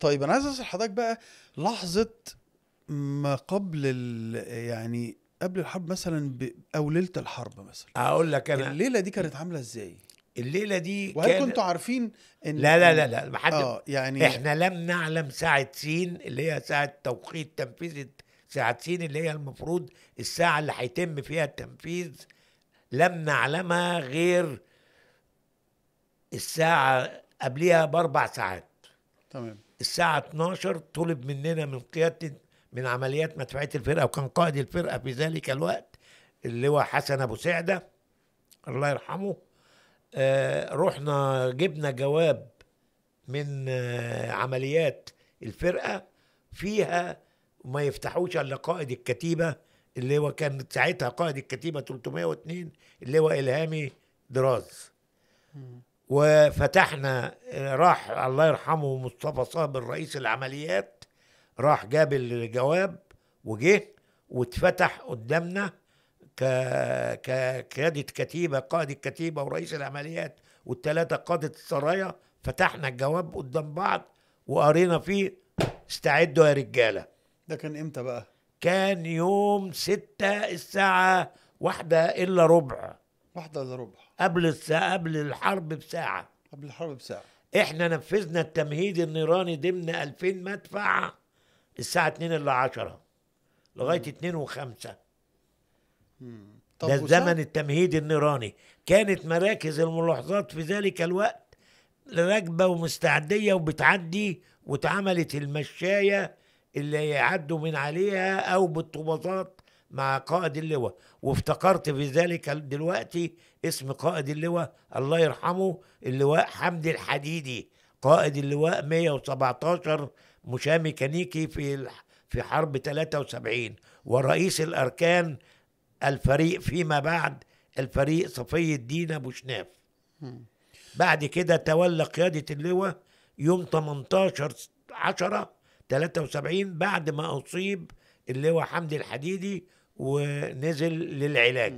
طيب انا عايز اسال حضرتك بقى لحظه ما قبل يعني قبل الحرب مثلا او ليله الحرب مثلا اقول لك انا الليله دي كانت عامله ازاي الليله دي وهل كان... كنتوا عارفين ان لا لا لا لا محد اه يعني احنا لم نعلم ساعه سين اللي هي ساعه توقيت تنفيذ ساعه سين اللي هي المفروض الساعه اللي هيتم فيها التنفيذ لم نعلمها غير الساعه قبلها باربع ساعات تمام الساعة 12 طلب مننا من قيادة من عمليات مدفعية الفرقة وكان قائد الفرقة في ذلك الوقت اللي هو حسن أبو سعدة الله يرحمه آه رحنا جبنا جواب من آه عمليات الفرقة فيها ما يفتحوش إلا قائد الكتيبة اللي هو كان ساعتها قائد الكتيبة 302 اللي هو إلهامي دراز وفتحنا راح الله يرحمه مصطفى صابر رئيس العمليات راح جاب الجواب وجه واتفتح قدامنا كقيادة كتيبة قائد الكتيبة ورئيس العمليات والثلاثة قادة السرايا فتحنا الجواب قدام بعض وقرينا فيه استعدوا يا رجالة ده كان امتى بقى؟ كان يوم ستة الساعة واحدة إلا ربع واحدة إلا ربع قبل الساعة قبل الحرب بساعة قبل الحرب بساعة احنا نفذنا التمهيد النيراني ضمن 2000 مدفع الساعة 2 إلا 10 لغاية 2 و5 ده زمن التمهيد النيراني كانت مراكز الملاحظات في ذلك الوقت راكبة ومستعدية وبتعدي واتعملت المشاية اللي يعدوا من عليها أو بالطوبازات مع قائد اللواء وافتكرت في ذلك دلوقتي اسم قائد اللواء الله يرحمه اللواء حمدي الحديدي قائد اللواء 117 مشاه ميكانيكي في في حرب 73 ورئيس الاركان الفريق فيما بعد الفريق صفي الدين ابو شناف بعد كده تولى قياده اللواء يوم 18 10 73 بعد ما اصيب اللواء حمدي الحديدي ونزل للعلاج